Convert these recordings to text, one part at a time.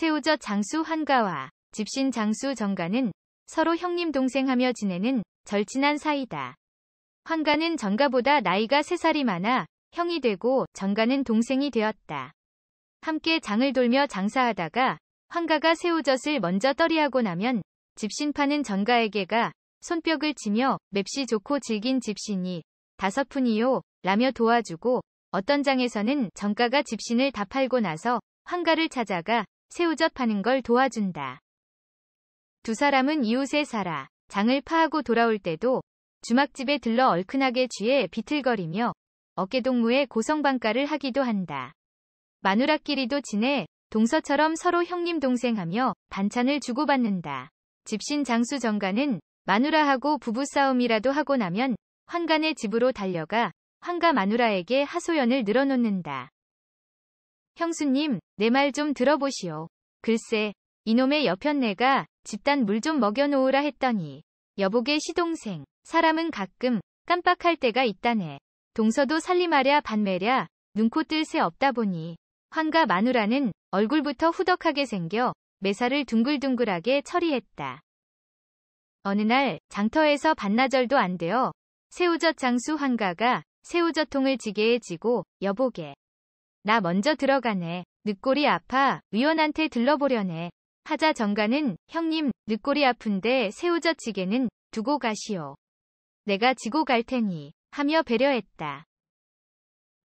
최우저 장수 한가와 집신 장수 정가는 서로 형님 동생하며 지내는 절친한 사이다. 황가는 정가보다 나이가 3살이 많아 형이 되고 정가는 동생이 되었다. 함께 장을 돌며 장사하다가 황가가 새우젓을 먼저 떨이하고 나면 집신파는 정가에게가 손뼉을 치며 맵시 좋고 질긴 집신이 다섯 푼이요 라며 도와주고 어떤 장에서는 정가가 집신을 다 팔고 나서 황가를 찾아가 새우젓 파는 걸 도와준다. 두 사람은 이웃에 살아 장을 파하고 돌아올 때도 주막집에 들러 얼큰하게 쥐에 비틀거리며 어깨동무에 고성방가를 하기도 한다. 마누라끼리도 지내 동서처럼 서로 형님 동생하며 반찬을 주고받는다. 집신 장수 정가는 마누라하고 부부싸움이라도 하고 나면 환관의 집으로 달려가 환가 마누라에게 하소연을 늘어놓는다. 형수님, 내 말 좀 들어보시오. 글쎄, 이놈의 여편네가 집단 물 좀 먹여놓으라 했더니 여복의 시동생, 사람은 가끔 깜빡할 때가 있다네. 동서도 살림하랴 반매랴 눈코 뜰 새 없다 보니 황가 마누라는 얼굴부터 후덕하게 생겨 매사를 둥글둥글하게 처리했다. 어느 날 장터에서 반나절도 안 되어 새우젓 장수 황가가 새우젓통을 지게에 지고 여복에 나 먼저 들어가네. 늑골이 아파 의원한테 들러보려네. 하자 정가는 형님 늑골이 아픈데 새우젓찌개는 두고 가시오. 내가 지고 갈 테니 하며 배려했다.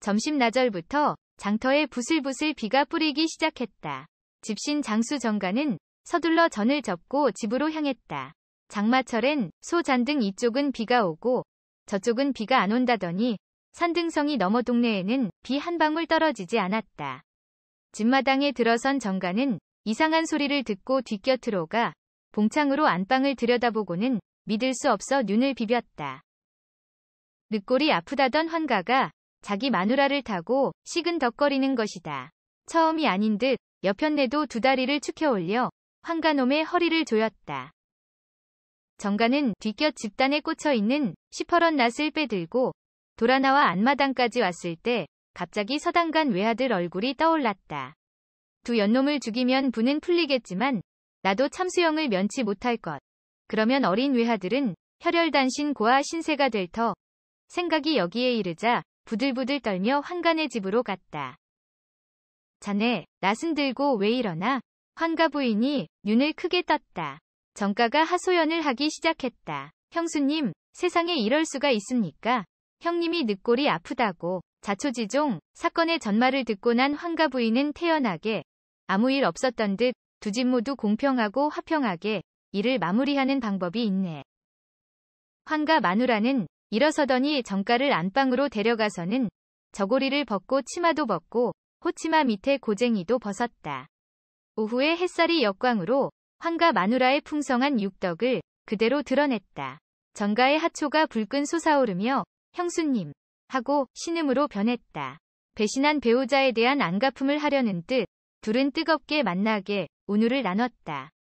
점심 나절부터 장터에 부슬부슬 비가 뿌리기 시작했다. 집신 장수 정가는 서둘러 전을 접고 집으로 향했다. 장마철엔 소잔등 이쪽은 비가 오고 저쪽은 비가 안 온다더니 산등성이 넘어 동네에는 비 한 방울 떨어지지 않았다. 집마당에 들어선 정가는 이상한 소리를 듣고 뒤곁으로 가 봉창으로 안방을 들여다보고는 믿을 수 없어 눈을 비볐다. 늑골이 아프다던 환가가 자기 마누라를 타고 식은 덕거리는 것이다. 처음이 아닌 듯옆편내도두 다리를 축혀 올려 환가놈의 허리를 조였다. 정가는 뒤곁 집단에 꽂혀 있는 시퍼런 낫을 빼들고 돌아나와 안마당까지 왔을 때 갑자기 서당간 외아들 얼굴이 떠올랐다. 두 연놈을 죽이면 분은 풀리겠지만 나도 참수형을 면치 못할 것. 그러면 어린 외아들은 혈혈단신 고아 신세가 될 터. 생각이 여기에 이르자 부들부들 떨며 환관의 집으로 갔다. 자네, 낯은 들고 왜일어나 환가 부인이 눈을 크게 떴다. 정가가 하소연을 하기 시작했다. 형수님, 세상에 이럴 수가 있습니까? 형님이 늑골이 아프다고 자초지종 사건의 전말을 듣고 난 황가 부인은 태연하게 아무 일 없었던 듯 두 집 모두 공평하고 화평하게 일을 마무리하는 방법이 있네. 황가 마누라는 일어서더니 정가를 안방으로 데려가서는 저고리를 벗고 치마도 벗고 호치마 밑에 고쟁이도 벗었다. 오후에 햇살이 역광으로 황가 마누라의 풍성한 육덕을 그대로 드러냈다. 정가의 하초가 불끈 솟아오르며 형수님 하고 신음으로 변했다. 배신한 배우자에 대한 안가품을 하려는 듯 둘은 뜨겁게 만나게 온우를 나눴다.